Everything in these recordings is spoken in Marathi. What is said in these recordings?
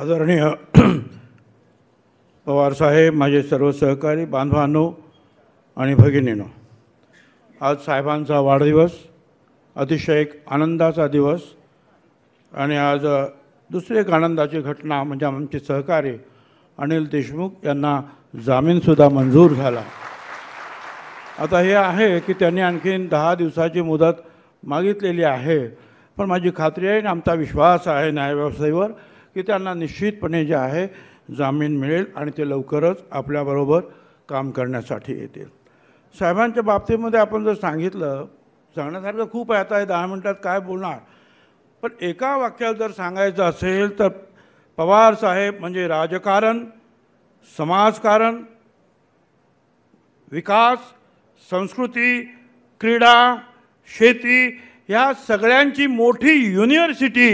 आदरणीय साहेब माझे सर्व सहकारी बांधवांनो आणि भगिनीनो आज साहेबांचा वाढदिवस अतिशय एक आनंदाचा दिवस आणि आज दुसरी एक आनंदाची घटना म्हणजे आमचे सहकारी अनिल देशमुख यांना जामीनसुद्धा मंजूर झाला आता हे आहे की त्यांनी आणखीन दहा दिवसाची मुदत मागितलेली आहे पण माझी खात्री आहे आणि आमचा विश्वास आहे न्यायव्यवस्थेवर की त्यांना निश्चितपणे जे आहे जामीन मिळेल आणि ते लवकरच आपल्याबरोबर काम करण्यासाठी येतील साहेबांच्या बाबतीमध्ये आपण जर सांगितलं सांगण्यासारखं खूप आहे आता हे दहा मिनटात काय बोलणार पण एका वाक्यात जर सांगायचं असेल तर पवार साहेब म्हणजे राजकारण समाजकारण विकास संस्कृती क्रीडा शेती ह्या सगळ्यांची मोठी युनिव्हर्सिटी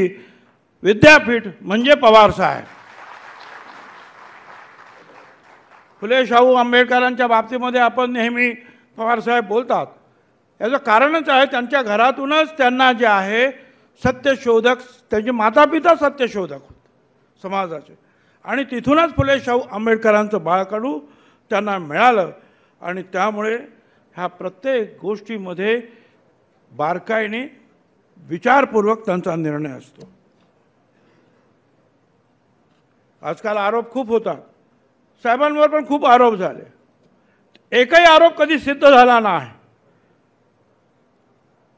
विद्यापीठ म्हणजे पवार साहेब फुले शाहू आंबेडकरांच्या बाबतीमध्ये आपण नेहमी पवारसाहेब बोलतात याचं कारणच आहे त्यांच्या घरातूनच त्यांना जे आहे सत्यशोधक त्यांचे मातापिता सत्यशोधक होते समाजाचे आणि तिथूनच फुले शाहू आंबेडकरांचं बाळकडू त्यांना मिळालं आणि त्यामुळे ह्या प्रत्येक गोष्टीमध्ये बारकाईने विचारपूर्वक त्यांचा निर्णय असतो आजकाल आरोप खूप होतात साहेबांवर पण खूप आरोप झाले एकही आरोप कधी सिद्ध झाला नाही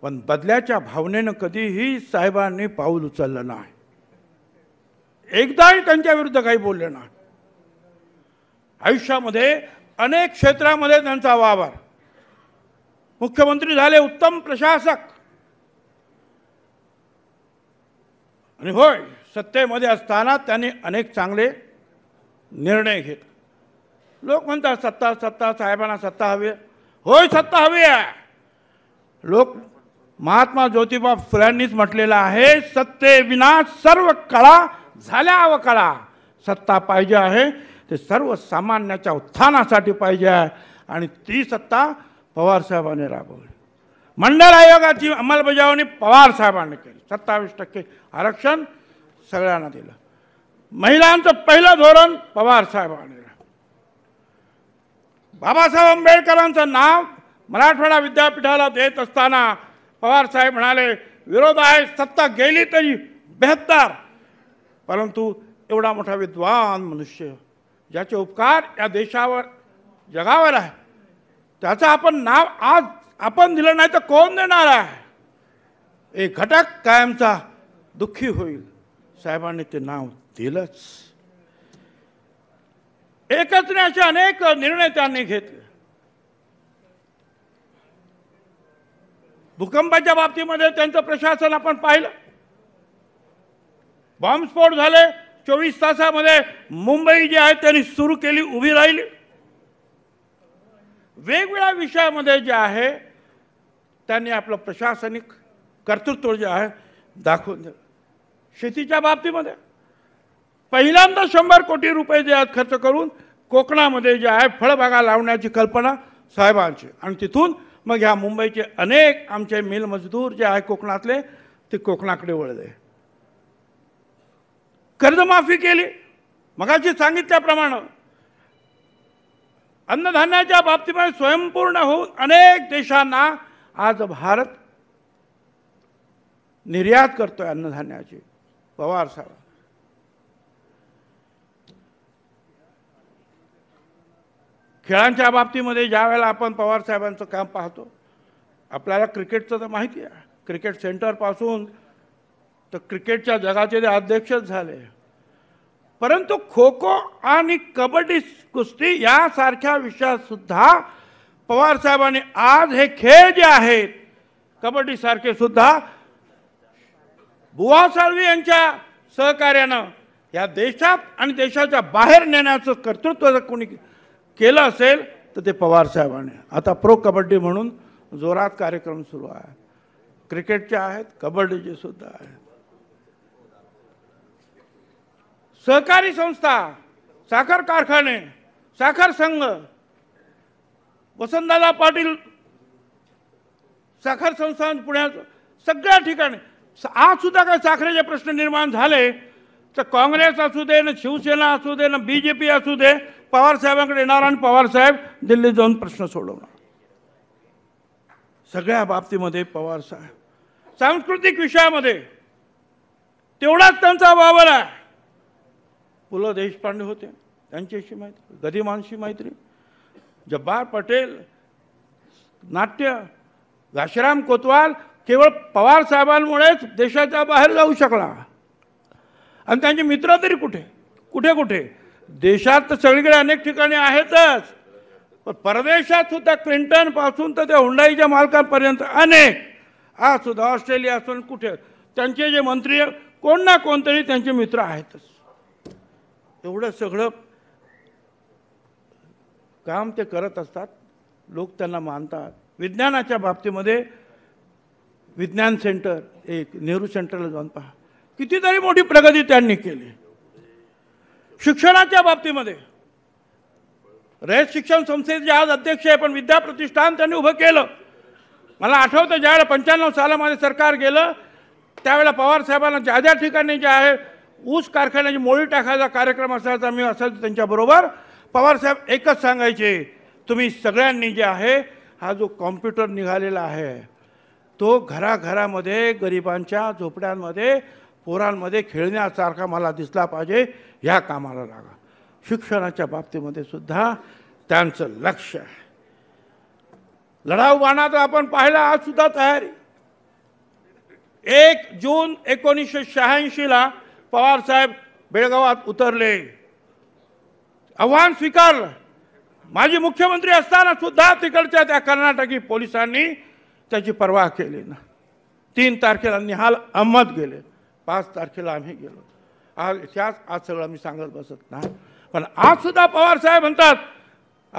पण बदल्याच्या भावनेनं कधीही साहेबांनी पाऊल उचललं नाही एकदाही त्यांच्या विरुद्ध काही बोलले नाही आयुष्यामध्ये अनेक क्षेत्रामध्ये त्यांचा वावर मुख्यमंत्री झाले उत्तम प्रशासक आणि होय सत्तेमध्ये असताना त्यांनी अनेक चांगले निर्णय घेत लोक म्हणतात सत्ता सत्ता साहेबांना सत्ता हवी होय सत्ता हवी आहे लोक महात्मा ज्योतिबा फुल्यांनीच म्हटलेलं आहे सत्तेविना सर्व कळा झाल्या कळा सत्ता पाहिजे आहे ते सर्वसामान्याच्या उत्थानासाठी पाहिजे आहे आणि ती सत्ता पवारसाहेबांनी राबवली मंडल आयोगाची अंमलबजावणी पवार साहेबांनी केली सत्तावीस टक्के आरक्षण सगळ्यांना दिलं महिलांचं पहिलं धोरण पवार बाबासाहेब आंबेडकरांचं नाव मराठवाडा विद्यापीठाला देत असताना पवारसाहेब म्हणाले विरोध आहे सत्ता गेली तरी बेहत्तर परंतु एवढा मोठा विद्वान मनुष्य ज्याचे उपकार या देशावर जगावर आहे त्याचं आपण नाव आज आपण दिलं नाही तर कोण देणार आहे एक घटक कायमचा दुःखी होईल साहेबांनी ते नाव दिलंच एकत्र अनेक निर्णय त्यांनी घेतले भूकंपाच्या बाबतीमध्ये त्यांचं प्रशासन आपण पाहिलं बॉम्बस्फोट झाले चोवीस तासामध्ये मुंबई जी आहे त्यांनी सुरू केली उभी राहिली वेगवेगळ्या विषयामध्ये जे आहे त्यांनी आपलं प्रशासनिक कर्तृत्व जे आहे दाखवून दिलं शेतीच्या बाबतीमध्ये पहिल्यांदा शंभर कोटी रुपये जे आहेत खर्च करून कोकणामध्ये जे आहे फळबागा लावण्याची कल्पना साहेबांची आणि तिथून मग ह्या मुंबईचे अनेक आमचे मिलमजदूर जे आहे कोकणातले ते कोकणाकडे वळले कर्जमाफी केली मगाशी सांगितल्याप्रमाणे अन्नधान्याच्या बाबतीमध्ये स्वयंपूर्ण होऊन अनेक देशांना आज भारत निर्यात करतोय अन्नधान्याची पवार साहेब खेळांच्या बाबतीमध्ये ज्या वेळेला आपण पवार साहेबांचं काम पाहतो आपल्याला क्रिकेटचं तर माहिती आहे क्रिकेट सेंटरपासून तर क्रिकेटच्या जगाचे ते अध्यक्षच झाले परंतु खो खो आणि कबड्डी कुस्ती यासारख्या पवार साहेबांनी आज हे खेळ जे आहेत कबड्डी सारखे सुद्धा बुवा साळवी यांच्या सहकार्यानं या देशात आणि देशाच्या बाहेर नेण्याचं कर्तृत्व जर कोणी केलं असेल तर ते पवार साहेबांनी आता प्रो कबड्डी म्हणून जोरात कार्यक्रम सुरू आहे क्रिकेटचे आहेत कबड्डीचे सुद्धा आहेत सहकारी संस्था साखर कारखाने साखर संघ वसंतदादा पाटील साखर संस्था पुण्यात सगळ्या ठिकाणी आज सुद्धा काही साखरेचे प्रश्न निर्माण झाले तर काँग्रेस असू दे ना शिवसेना असू दे ना बी जे पी असू दे पवारसाहेबांकडे येणार आणि पवारसाहेब दिल्लीत जाऊन प्रश्न सोडवणार सगळ्या बाबतीमध्ये पवारसाहेब सांस्कृतिक विषयामध्ये तेवढाच त्यांचा वावर आहे पु ल देशपांडे होते त्यांच्याशी मैत्री गदिमानशी मैत्री जब्बार पटेल नाट्य घाशीराम कोतवाल केवळ पवार साहेबांमुळेच देशाच्या बाहेर जाऊ शकला आणि त्यांचे मित्र तरी कुठे कुठे कुठे देशात तर सगळीकडे अनेक ठिकाणी आहेतच पण परदेशात सुद्धा क्लिंटनपासून तर त्या हुंडाईच्या मालकांपर्यंत अनेक आज सुद्धा ऑस्ट्रेलिया असून कुठे त्यांचे जे मंत्री कोण ना कोणतरी त्यांचे मित्र आहेतच एवढं सगळं काम ते करत असतात लोक त्यांना मानतात विज्ञानाच्या बाबतीमध्ये विज्ञान सेंटर एक नेहरू सेंटरला जाऊन पहा कितीतरी मोठी प्रगती त्यांनी केली शिक्षणाच्या बाबतीमध्ये रयत शिक्षण संस्थेचे आज अध्यक्ष आहे पण विद्याप्रतिष्ठान त्यांनी उभं केलं मला आठवतं ज्यावेळेला पंच्याण्णव सालामध्ये सरकार गेलं त्यावेळेला पवार साहेबांना ज्या ज्या ठिकाणी जे आहे ऊस कारखान्याची मोळी टाकायचा कार्यक्रम असायचा मी असायचो त्यांच्याबरोबर पवारसाहेब एकच सांगायचे तुम्ही सगळ्यांनी जे आहे हा जो कॉम्प्युटर निघालेला आहे तो घराघरामध्ये गरिबांच्या झोपड्यांमध्ये पोरांमध्ये खेळण्यासारखा मला दिसला पाहिजे ह्या कामाला लागा शिक्षणाच्या बाबतीमध्ये सुद्धा त्यांचं लक्ष आहे लढाऊ बाणा तर आपण पाहिला आज सुद्धा तयारी एक जून एकोणीसशे शहाऐंशीला पवार साहेब बेळगावात उतरले आव्हान स्वीकारलं माजी मुख्यमंत्री असताना सुद्धा तिकडच्या त्या कर्नाटकी पोलिसांनी त्याची पर्वा केली ना तीन तारखेला निहाल अहमद गेले पाच तारखेला आम्ही गेलो आज इतिहास आज सगळं मी सांगत बसत नाही पण आज सुद्धा पवार साहेब म्हणतात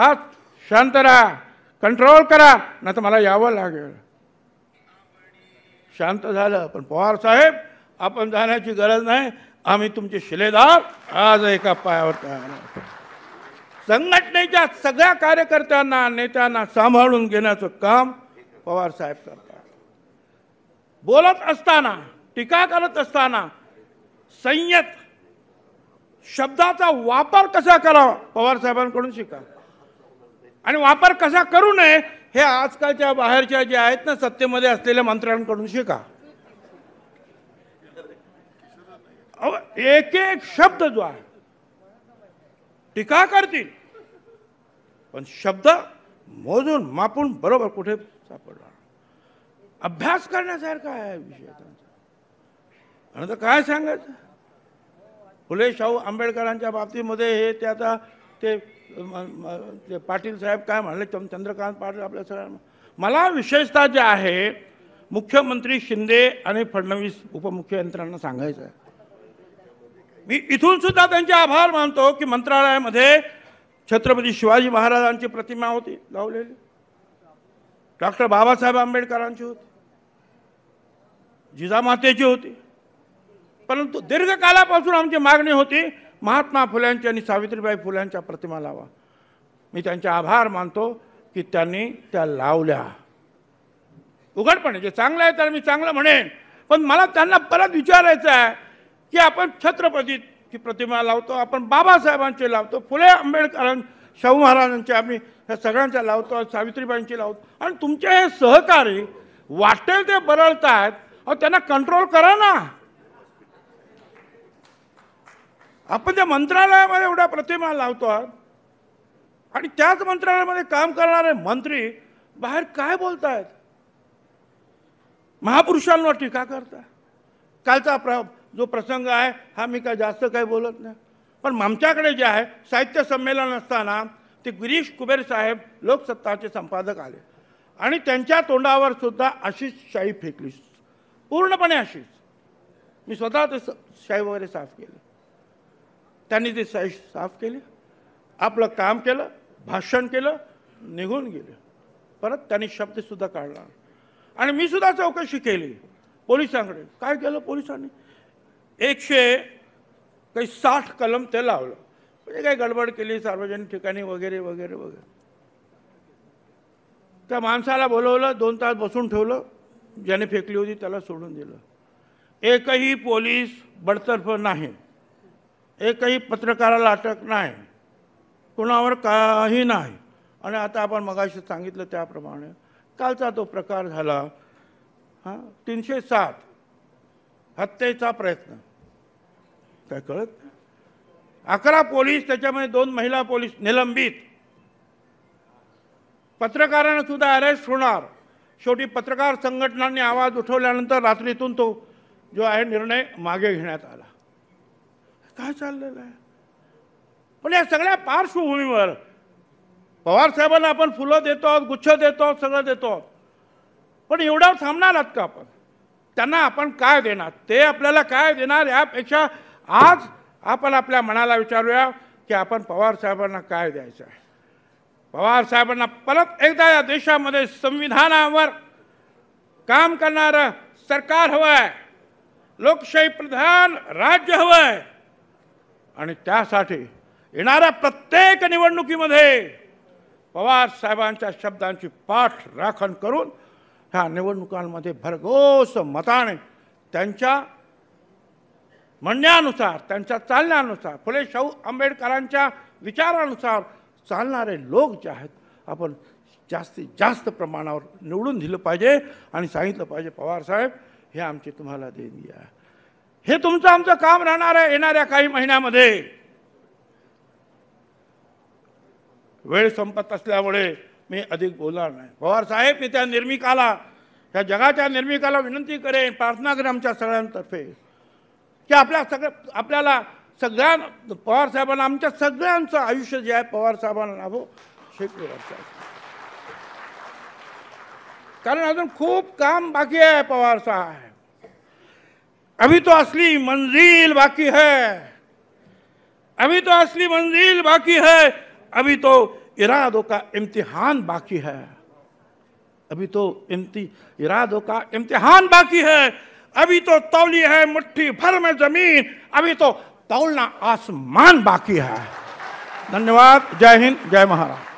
आज शांत राहा कंट्रोल करा नाही तर मला यावं लागेल शांत झालं पण पवार साहेब आपण जाण्याची गरज नाही आम्ही तुमचे शिलेदार आज एका पायावर तयार संघटनेच्या सगळ्या कार्यकर्त्यांना नेत्यांना सांभाळून घेण्याचं काम पवार साहेब करतात बोलत असताना टीका करत असताना संयत शब्दाचा वापर कसा करावा पवार साहेबांकडून शिका आणि वापर कसा करू नये हे आजकालच्या बाहेरच्या जे आहेत ना सत्तेमध्ये असलेल्या मंत्र्यांकडून शिका एक एक शब्द जो आहे टीका करतील पण शब्द मोजून मापून बरोबर कुठे सापडणार अभ्यास करण्यासारखा आहे विषय त्यांचा आणि काय सांगायचं फुले शाहू आंबेडकरांच्या बाबतीमध्ये हे ते आता ते पाटील साहेब काय म्हणले चंद्रकांत पाटील आपल्या सगळ्यांना मला विशेषतः जे आहे मुख्यमंत्री शिंदे आणि फडणवीस उपमुख्यमंत्र्यांना सांगायचं आहे मी इथून सुद्धा त्यांचे आभार मानतो की मंत्रालयामध्ये छत्रपती शिवाजी महाराजांची प्रतिमा होती लावलेली डॉक्टर बाबासाहेब आंबेडकरांची होती जिजामातेची होती परंतु दीर्घकालापासून आमची मागणी होती महात्मा फुल्यांची आणि सावित्रीबाई फुल्यांच्या प्रतिमा लावा मी त्यांचे आभार मानतो की त्यांनी त्या लावल्या उघडपणे जे चांगलं आहे तर मी चांगलं म्हणेन पण मला त्यांना परत विचारायचं आहे की आपण छत्रपतीची प्रतिमा लावतो आपण बाबासाहेबांची लावतो फुले आंबेडकर शाहू महाराजांची आम्ही ह्या सगळ्यांच्या लावतो सावित्रीबाईंची लावतो आणि तुमचे हे सहकारी वाटेल ते बरळत आहेत त्यांना कंट्रोल करा ना आपण त्या मंत्रालयामध्ये एवढ्या प्रतिमा लावतो आणि त्याच मंत्रालयामध्ये काम करणारे मंत्री बाहेर काय बोलतायत महापुरुषांवर टीका करता कालचा प्र जो प्रसंग आहे हा मी काय जास्त काही बोलत नाही पण आमच्याकडे जे आहे साहित्य संमेलन असताना ते गिरीश कुबेर साहेब लोकसत्ताचे संपादक आले आणि त्यांच्या तोंडावर सुद्धा अशीच शाई फेकली पूर्णपणे अशीच मी स्वतः ते शाई वगैरे साफ केली त्यांनी ती शाई साफ केली आपलं काम केलं भाषण केलं निघून गेले परत त्यांनी शब्दसुद्धा काढला आणि मी सुद्धा चौकशी केली पोलिसांकडे काय केलं पोलिसांनी एकशे काही साठ कलम ते लावलं म्हणजे काही गडबड केली सार्वजनिक ठिकाणी वगैरे वगैरे वगैरे त्या माणसाला बोलवलं दोन तास बसून ठेवलं ज्याने फेकली होती त्याला सोडून दिलं एकही पोलीस बडतर्फ नाही एकही पत्रकाराला अटक नाही कुणावर काही नाही आणि आता आपण मगाशी सांगितलं त्याप्रमाणे कालचा तो प्रकार झाला हां तीनशे सात हत्येचा प्रयत्न काय कळत अकरा पोलीस त्याच्यामध्ये दोन महिला पोलीस निलंबित पत्रकारांना सुद्धा अरेस्ट होणार शेवटी पत्रकार संघटनांनी आवाज उठवल्यानंतर रात्रीतून तो जो आहे निर्णय मागे घेण्यात आला काय चाललेलं आहे पण या सगळ्या पार्श्वभूमीवर पवारसाहेबांना आपण फुलं देतो आहोत गुच्छ देतो सगळं देतो पण एवढा थांबणार आहात का आपण त्यांना आपण काय देणार ते आपल्याला काय देणार यापेक्षा आज आपण आपल्या मनाला विचारूया की आपण पवारसाहेबांना काय द्यायचं आहे पवारसाहेबांना परत एकदा या देशामध्ये संविधानावर काम करणारं सरकार हवं आहे लोकशाही प्रधान राज्य हवं आहे आणि त्यासाठी येणाऱ्या प्रत्येक निवडणुकीमध्ये पवारसाहेबांच्या शब्दांची पाठ राखण करून ह्या निवडणुकांमध्ये भरघोस मताने त्यांच्या म्हणण्यानुसार त्यांच्या चालण्यानुसार फुले शाहू आंबेडकरांच्या विचारानुसार चालणारे लोक जे आहेत आपण जास्तीत जास्त प्रमाणावर निवडून दिलं पाहिजे आणि सांगितलं पाहिजे पवार साहेब हे आमची तुम्हाला देणी आहे हे तुमचं आमचं काम राहणार आहे येणाऱ्या काही महिन्यामध्ये वेळ संपत असल्यामुळे मी अधिक बोलणार नाही पवार साहेब मी त्या निर्मिकाला त्या जगाच्या निर्मिकाला विनंती करेन प्रार्थना करेन आमच्या सगळ्यांतर्फे की आपल्या सगळ्या आपल्याला सगळ्यां साहेबांना आमच्या सगळ्यांचं आयुष्य जे आहे साहेबांना लाभो शेकडो कारण अजून खूप काम बाकी आहे पवार साहेब अभी तो असली मंजिल बाकी है अभि तो असली मंजिल बाकी है अभि तो इरादों का इम्तिहान बाकी है अभी तो इरादों का इम्तिहान बाकी है अभी तो तौली है मुट्ठी भर में जमीन अभी तो तौलना आसमान बाकी है धन्यवाद जय हिंद जय महाराज